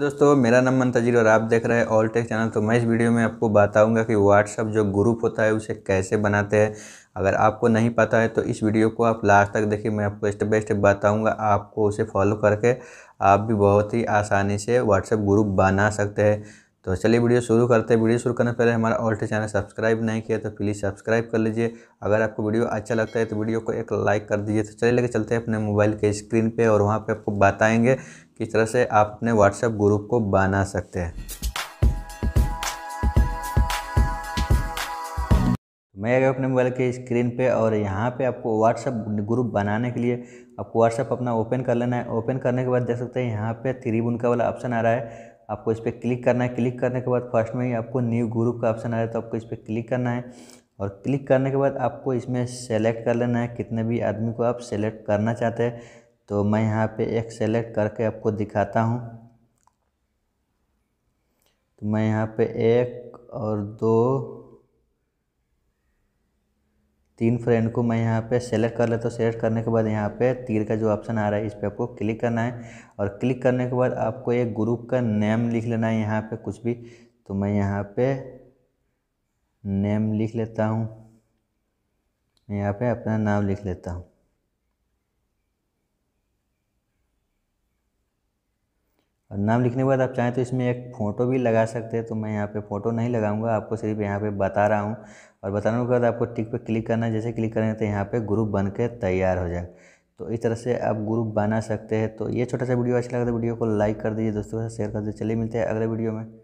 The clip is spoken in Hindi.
दोस्तों मेरा नाम मंतजीर और आप देख रहे हैं ऑल टेक चैनल तो मैं इस वीडियो में आपको बताऊंगा कि व्हाट्सअप जो ग्रुप होता है उसे कैसे बनाते हैं अगर आपको नहीं पता है तो इस वीडियो को आप लास्ट तक देखिए मैं आपको स्टेप बाई स्टेप बताऊंगा आपको उसे फॉलो करके आप भी बहुत ही आसानी से व्हाट्सअप ग्रुप बना सकते हैं तो चलिए वीडियो शुरू करते हैं वीडियो शुरू करने पहले हमारा ऑल्टी चैनल सब्सक्राइब नहीं किया तो प्लीज़ सब्सक्राइब कर लीजिए अगर आपको वीडियो अच्छा लगता है तो वीडियो को एक लाइक कर दीजिए तो चलिए लेके चलते हैं अपने मोबाइल के स्क्रीन पे और वहाँ पे आपको बताएंगे किस तरह से आप अपने व्हाट्सएप ग्रुप को बना सकते हैं मैं गया अपने मोबाइल के स्क्रीन पे और यहाँ पे आपको व्हाट्सअप ग्रुप बनाने के लिए आपको व्हाट्सअप अपना ओपन कर लेना है ओपन करने के बाद देख सकते हैं यहाँ पे थ्री बुन का वाला ऑप्शन आ रहा है आपको इस पर क्लिक करना है क्लिक करने के बाद फर्स्ट में ही आपको न्यू ग्रुप का ऑप्शन आ है तो आपको इस पर क्लिक करना है और क्लिक करने के बाद आपको इसमें सेलेक्ट कर लेना है कितने भी आदमी को आप सेलेक्ट करना चाहते हैं तो मैं यहाँ पे एक सेलेक्ट करके आपको दिखाता हूँ तो मैं यहाँ पे एक और दो तीन फ्रेंड को मैं यहाँ पे सेलेक्ट कर लेता हूँ सेलेक्ट करने के बाद यहाँ पे तीर का जो ऑप्शन आ रहा है इस पर आपको क्लिक करना है और क्लिक करने के बाद आपको एक ग्रुप का नेम लिख लेना है यहाँ पे कुछ भी तो मैं यहाँ पे नेम लिख लेता हूँ यहाँ पे अपना नाम लिख लेता हूँ और नाम लिखने के बाद आप चाहें तो इसमें एक फ़ोटो भी लगा सकते हैं तो मैं यहाँ पे फ़ोटो नहीं लगाऊंगा आपको सिर्फ यहाँ पे बता रहा हूँ और बताने के बाद आपको टिक पे क्लिक करना है जैसे क्लिक करेंगे तो यहाँ पे ग्रुप बन के तैयार हो जाए तो इस तरह से आप ग्रुप बना सकते हैं तो ये छोटा सा वीडियो अच्छा लगता है तो वीडियो को लाइक कर दीजिए दोस्तों के साथ शेयर कर दीजिए चलिए मिलते हैं अगले वीडियो में